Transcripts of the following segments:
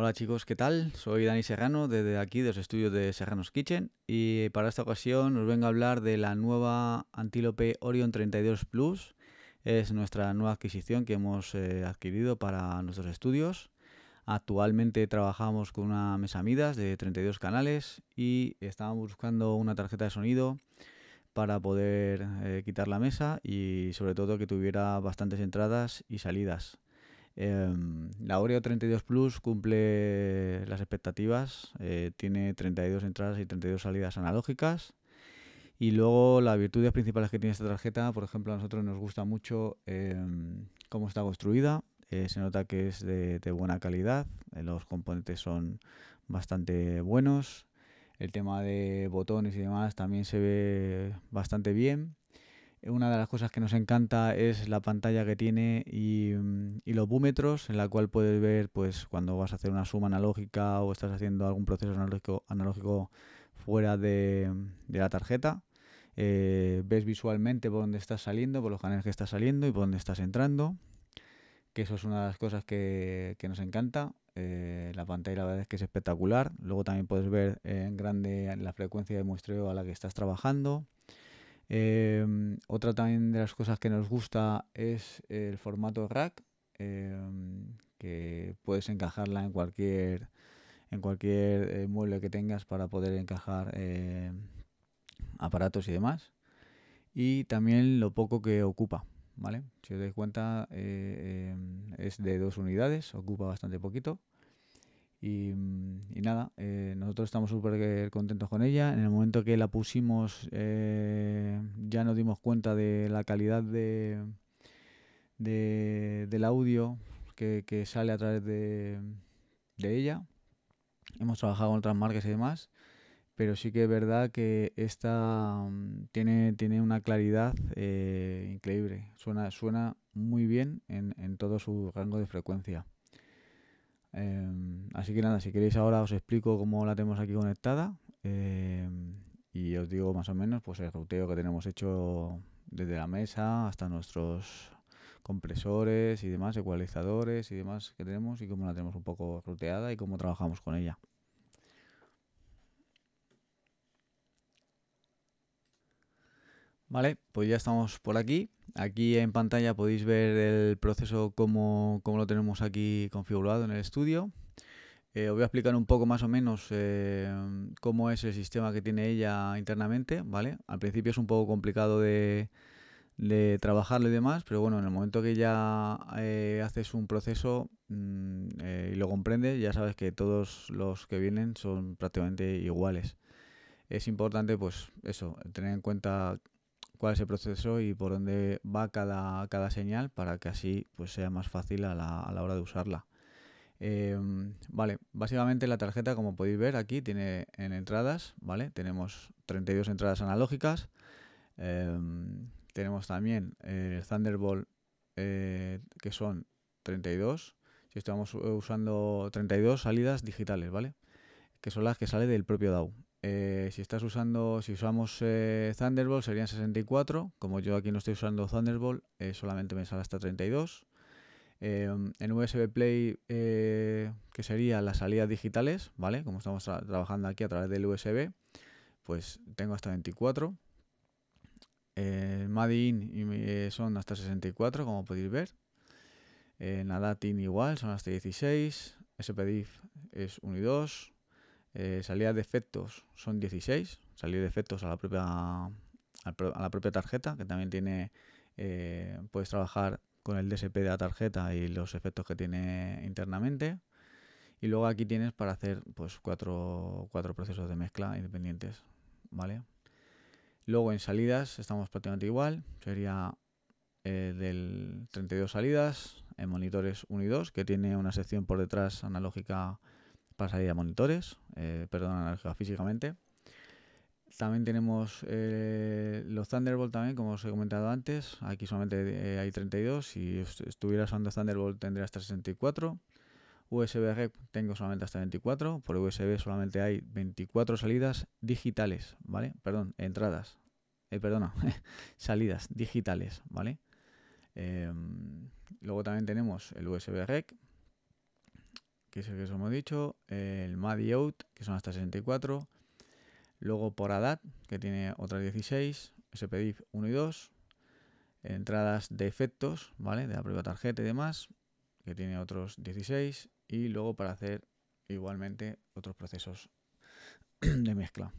Hola chicos, ¿qué tal? Soy Dani Serrano desde aquí, de los estudios de Serranos Kitchen y para esta ocasión os vengo a hablar de la nueva Antílope Orion 32 Plus. Es nuestra nueva adquisición que hemos eh, adquirido para nuestros estudios. Actualmente trabajamos con una mesa Midas de 32 canales y estábamos buscando una tarjeta de sonido para poder eh, quitar la mesa y sobre todo que tuviera bastantes entradas y salidas. Em, la Oreo 32 Plus cumple las expectativas, eh, tiene 32 entradas y 32 salidas analógicas. Y luego las virtudes principales que tiene esta tarjeta, por ejemplo, a nosotros nos gusta mucho em, cómo está construida, eh, se nota que es de buena calidad, eh, los componentes son bastante buenos, el tema de botones y demás también se ve bastante bien. Una de las cosas que nos encanta es la pantalla que tiene mm, y, los búmetros, en la cual puedes ver pues, cuando vas a hacer una suma analógica o estás haciendo algún proceso analógico, analógico fuera de, mm, la tarjeta. Eh, ves visualmente por dónde estás saliendo, por los canales que estás saliendo y por dónde estás entrando. Que eso es una de las cosas que, nos encanta. Eh, la pantalla la verdad es que es espectacular. Luego también puedes ver en grande la frecuencia de muestreo a la que estás trabajando. Em, otra también de las cosas que nos gusta es el formato rack, em, que puedes encajarla en cualquier, en cualquier eh, mueble que tengas para poder encajar eh, aparatos y demás. Y también lo poco que ocupa, ¿vale? Si os dais cuenta, eh, em, es de dos unidades, ocupa bastante poquito. Mm, y, nada, eh, nosotros estamos súper contentos con ella. En el momento que la pusimos eh, ya nos dimos cuenta de la calidad de, del audio que, sale a través de, ella. Hemos trabajado con otras marcas y demás pero sí que es verdad que esta mm, tiene, tiene una claridad eh, increíble. Suena, suena muy bien en todo su rango de frecuencia. Em, así que nada, si queréis ahora os explico cómo la tenemos aquí conectada em, y os digo más o menos pues el ruteo que tenemos hecho desde la mesa hasta nuestros compresores y demás, ecualizadores y demás que tenemos y cómo la tenemos un poco ruteada y cómo trabajamos con ella. Vale, pues ya estamos por aquí. Aquí en pantalla podéis ver el proceso como, lo tenemos aquí configurado en el estudio. Eh, os voy a explicar un poco más o menos eh, cómo es el sistema que tiene ella internamente, ¿vale? Al principio es un poco complicado de, de trabajarlo y demás, pero bueno, en el momento que ya eh, haces un proceso mm, y lo comprendes, ya sabes que todos los que vienen son prácticamente iguales. Es importante, pues eso, tener en cuenta cuál es el proceso y por dónde va cada, señal para que así pues, sea más fácil a la, hora de usarla. Em, vale, básicamente la tarjeta, como podéis ver aquí, tiene en entradas, ¿vale? Tenemos 32 entradas analógicas. Em, tenemos también el Thunderbolt, eh, que son 32. Si estamos eh, usando 32 salidas digitales, ¿vale? Que son las que sale del propio DAO. Eh, si estás usando, si usamos eh, Thunderbolt serían 64. Como yo aquí no estoy usando Thunderbolt, eh, solamente me sale hasta 32. Em, en USB Play, que sería las salidas digitales, ¿vale? Como estamos trabajando aquí a través del USB, pues tengo hasta 24. Madin son hasta 64, como podéis ver. En Adatin igual, son hasta 16. SPDIF es 1 y 2. Eh, salidas de efectos son 16, salir de efectos a la propia, a la propia tarjeta, que también tiene, eh, puedes trabajar con el DSP de la tarjeta y los efectos que tiene internamente. Y luego aquí tienes para hacer pues cuatro, cuatro procesos de mezcla independientes, ¿vale? Luego en salidas estamos prácticamente igual, sería eh, del 32 salidas, en monitores 1 y 2, que tiene una sección por detrás analógica pasaría monitores, eh, perdón, físicamente. También tenemos eh, los Thunderbolt también, como os he comentado antes. Aquí solamente eh, hay 32. Si estuviera usando Thunderbolt tendría hasta 64. USB Rec tengo solamente hasta 24. Por USB solamente hay 24 salidas digitales, ¿vale? Perdón, entradas. Eh, perdona, salidas digitales, ¿vale? Em, luego también tenemos el USB Rec, que es el que os hemos dicho, el MADI out, que son hasta 64, luego por ADAT, que tiene otras 16, SPDIF 1 y 2, entradas de efectos, ¿vale? De la propia tarjeta y demás, que tiene otros 16, y luego para hacer igualmente otros procesos de mezcla.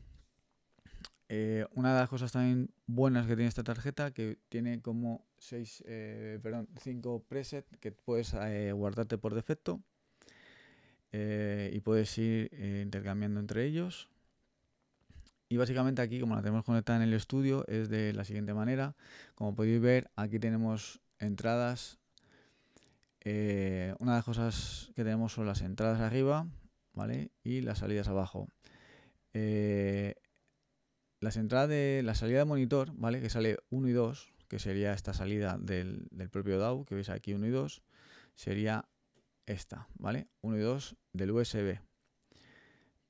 Eh, una de las cosas también buenas que tiene esta tarjeta, que tiene como 6, 5 eh, presets que puedes eh, guardarte por defecto eh, y puedes ir eh, intercambiando entre ellos. Y básicamente aquí, como la tenemos conectada en el estudio, es de la siguiente manera. Como podéis ver, aquí tenemos entradas. Eh, una de las cosas que tenemos son las entradas arriba ¿vale? y las salidas abajo. las entradas de la salida de monitor, ¿vale? que sale 1 y 2, que sería esta salida del, del propio DAO, que veis aquí 1 y 2, sería esta, ¿vale? 1 y 2 del USB.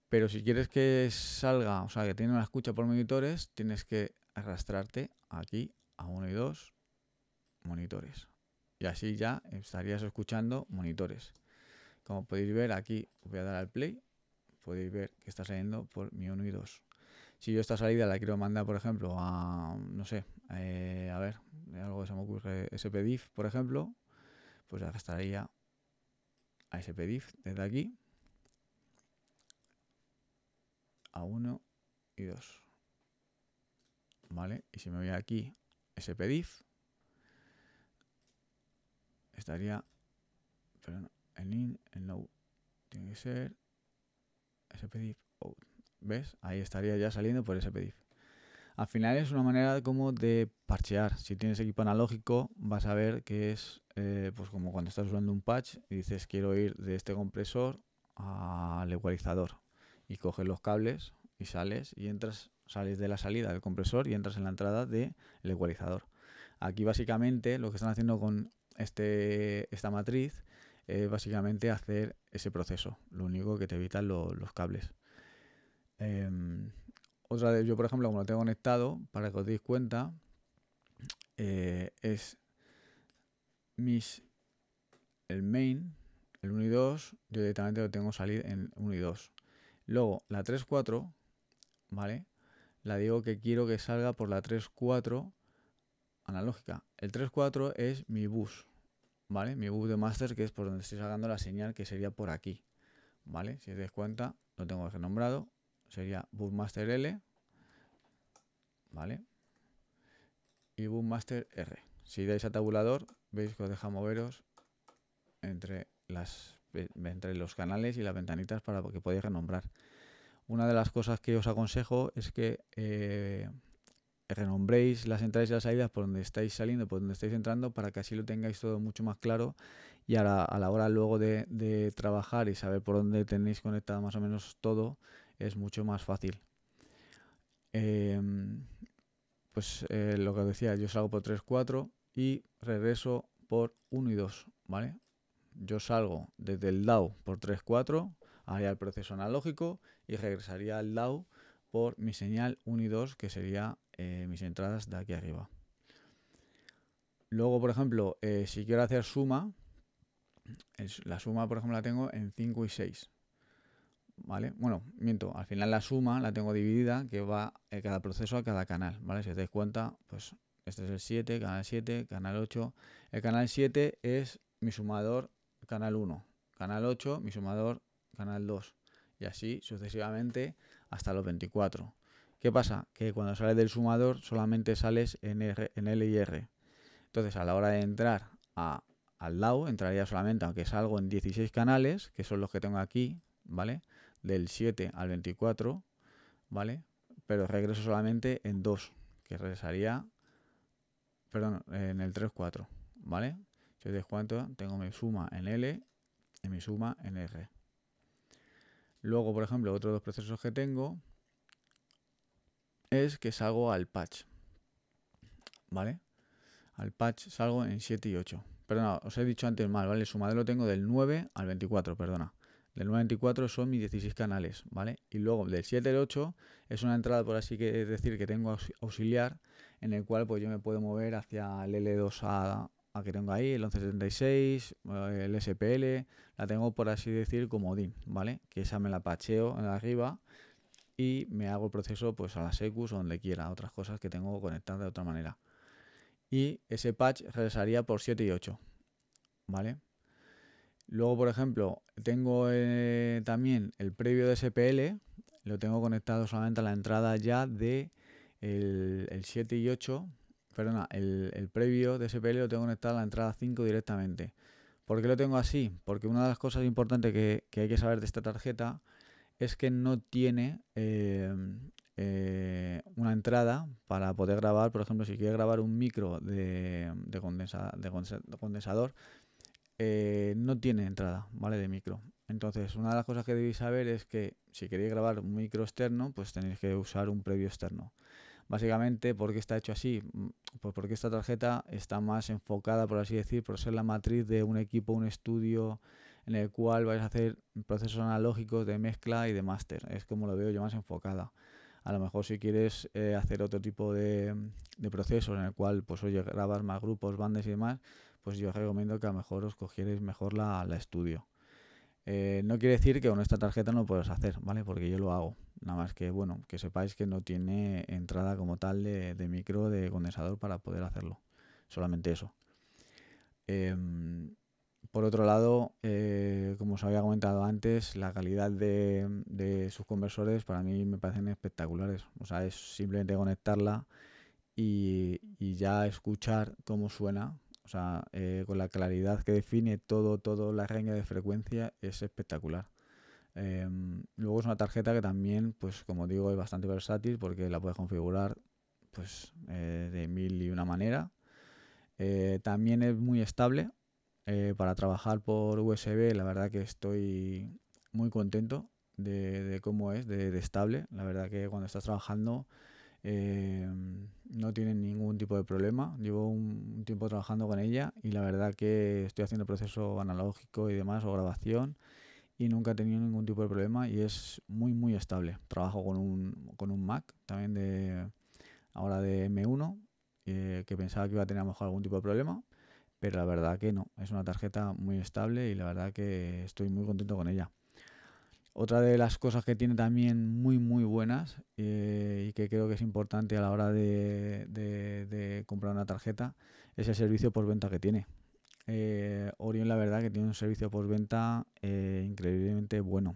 Pero si quieres que salga, o sea, que tiene una escucha por monitores, tienes que arrastrarte aquí a 1 y 2 monitores. Y así ya estarías escuchando monitores. Como podéis ver aquí, voy a dar al play, podéis ver que está saliendo por mi 1 y 2. Si yo esta salida la quiero mandar, por ejemplo, a, no sé, eh, a ver, algo que se me ocurre, SPDIF, por ejemplo, pues arrastraría a ese desde aquí a 1 y 2. ¿Vale? Y si me voy aquí, ese estaría, pero no, en in, el no, tiene que ser spdif out. Oh, ¿Ves? Ahí estaría ya saliendo por spdif. Al final es una manera como de parchear. Si tienes equipo analógico, vas a ver que es eh, pues como cuando estás usando un patch y dices quiero ir de este compresor al ecualizador. Y coges los cables y sales y entras, sales de la salida del compresor y entras en la entrada del de ecualizador. Aquí básicamente lo que están haciendo con este, esta matriz es básicamente hacer ese proceso. Lo único que te evitan los cables. Em, otra vez, yo por ejemplo, como lo tengo conectado, para que os deis cuenta, eh, es mis, el main, el 1 y 2, yo directamente lo tengo salir en 1 y 2. Luego, la 3, 4, ¿vale? La digo que quiero que salga por la 3, 4 analógica. El 3, 4 es mi bus, ¿vale? Mi bus de master, que es por donde estoy sacando la señal, que sería por aquí, ¿vale? Si os dais cuenta, lo tengo renombrado, sería bookmaster L, ¿vale? Y Master R. Si dais a tabulador, veis que os deja moveros entre, los canales y las ventanitas para que podáis renombrar. Una de las cosas que os aconsejo es que eh, renombréis las entradas y las salidas por donde estáis saliendo, por donde estáis entrando, para que así lo tengáis todo mucho más claro y a la, hora luego de, trabajar y saber por dónde tenéis conectado más o menos todo, es mucho más fácil. Em, pues eh, lo que os decía, yo salgo por 3, 4 y regreso por 1 y 2, ¿vale? Yo salgo desde el DAO por 3, 4, haría el proceso analógico y regresaría al DAO por mi señal 1 y 2, que serían eh, mis entradas de aquí arriba. Luego, por ejemplo, eh, si quiero hacer suma, la suma, por ejemplo, la tengo en 5 y 6. Bueno, miento, al final la suma la tengo dividida que va eh, cada proceso a cada canal, ¿vale? Si os dais cuenta, pues este es el 7, canal 7, canal 8. El canal 7 es mi sumador canal 1, canal 8, mi sumador canal 2 y así sucesivamente hasta los 24. ¿Qué pasa? Que cuando sales del sumador solamente sales en, en L y R. Entonces a la hora de entrar al lado entraría solamente, aunque salgo en 16 canales, que son los que tengo aquí, ¿vale? del 7 al 24, ¿vale? Pero regreso solamente en 2, que regresaría, perdón, en el 3-4, ¿vale? yo cuánto, tengo mi suma en L y mi suma en R. Luego, por ejemplo, otros dos procesos que tengo es que salgo al patch, ¿vale? Al patch salgo en 7 y 8. Perdona, os he dicho antes mal, ¿vale? El sumadero lo tengo del 9 al 24, perdona. Del 94 son mis 16 canales, ¿vale? Y luego del 7 el 8 es una entrada, por así decir, que tengo auxiliar, en el cual pues yo me puedo mover hacia el L2 a, que tengo ahí, el 1176, eh, el SPL, la tengo por así decir como DIN, ¿vale? Que esa me la pacheo en arriba y me hago el proceso pues a las EQs o donde quiera, otras cosas que tengo conectadas de otra manera. Y ese patch regresaría por 7 y 8, ¿vale? Luego, por ejemplo, tengo eh, también el previo de SPL, lo tengo conectado solamente a la entrada ya de el, 7 y 8. Perdona, el, previo de SPL lo tengo conectado a la entrada 5 directamente. ¿Por qué lo tengo así? Porque una de las cosas importantes que, hay que saber de esta tarjeta es que no tiene eh, eh, una entrada para poder grabar, por ejemplo, si quieres grabar un micro de condensador, eh, no tiene entrada, ¿vale? De micro. Entonces, una de las cosas que debéis saber es que si queréis grabar un micro externo, pues tenéis que usar un previo externo. Básicamente, porque está hecho así? Mm, pues porque esta tarjeta está más enfocada, por así decir, por ser la matriz de un equipo, un estudio en el cual vais a hacer procesos analógicos de mezcla y de máster. Es como lo veo yo más enfocada. A lo mejor si quieres eh, hacer otro tipo de, de procesos en el cual, pues oye, grabar más grupos, bandas y demás, pues yo os recomiendo que a lo mejor os cogierais mejor la, la estudio. Eh, no quiere decir que con esta tarjeta no lo puedas hacer, ¿vale? Porque yo lo hago. Nada más que, bueno, que sepáis que no tiene entrada como tal de, micro, de condensador para poder hacerlo. Solamente eso. Em, por otro lado, eh, como os había comentado antes, la calidad de, sus conversores para mí me parecen espectaculares. O sea, es simplemente conectarla y ya escuchar cómo suena sea, eh, con la claridad que define todo, todo la renga de frecuencia es espectacular. Em, luego es una tarjeta que también, pues como digo, es bastante versátil porque la puedes configurar pues eh, de mil y una manera. Eh, también es muy estable. para trabajar por USB, la verdad que estoy muy contento de, cómo es, de estable. La verdad que cuando estás trabajando eh, no tiene ningún tipo de problema. Llevo un tiempo trabajando con ella y la verdad que estoy haciendo proceso analógico y demás o grabación y nunca he tenido ningún tipo de problema y es muy muy estable. Trabajo con un, con un Mac también de ahora de M1 eh, que pensaba que iba a tener a lo mejor algún tipo de problema, pero la verdad que no. Es una tarjeta muy estable y la verdad que estoy muy contento con ella. Otra de las cosas que tiene también muy muy buena eh, y que creo que es importante a la hora de, comprar una tarjeta es el servicio postventa que tiene. Eh, Orion la verdad que tiene un servicio postventa venta eh, increíblemente bueno.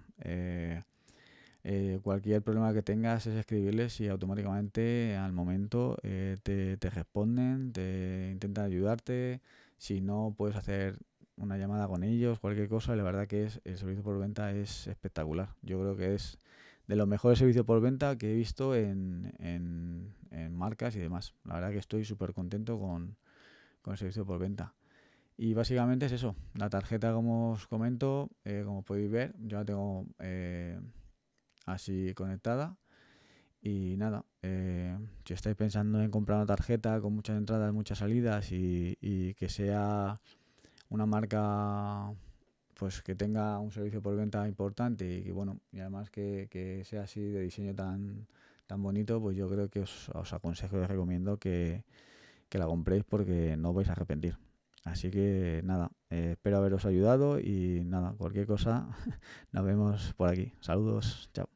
cualquier problema que tengas es escribirles y automáticamente al momento te, te responden, te intentan ayudarte. Si no, puedes hacer una llamada con ellos, cualquier cosa, la verdad que el servicio por venta es espectacular. Yo creo que es de los mejores servicios por venta que he visto en, en, marcas y demás. La verdad que estoy súper contento con, el servicio por venta. Y básicamente es eso. La tarjeta, como os comento, eh, como podéis ver, yo la tengo eh, así conectada. Y nada, eh, si estáis pensando en comprar una tarjeta con muchas entradas, muchas salidas y, y que sea una marca pues que tenga un servicio por venta importante y que bueno y además que, sea así de diseño tan tan bonito pues yo creo que os, aconsejo y os recomiendo que, la compréis porque no os vais a arrepentir así que nada eh, espero haberos ayudado y nada cualquier cosa nos vemos por aquí saludos chao